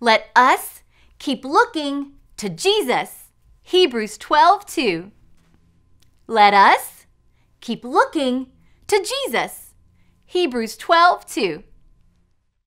Let us keep looking to Jesus. Hebrews 12 2. Let us keep looking to Jesus. Hebrews 12 2.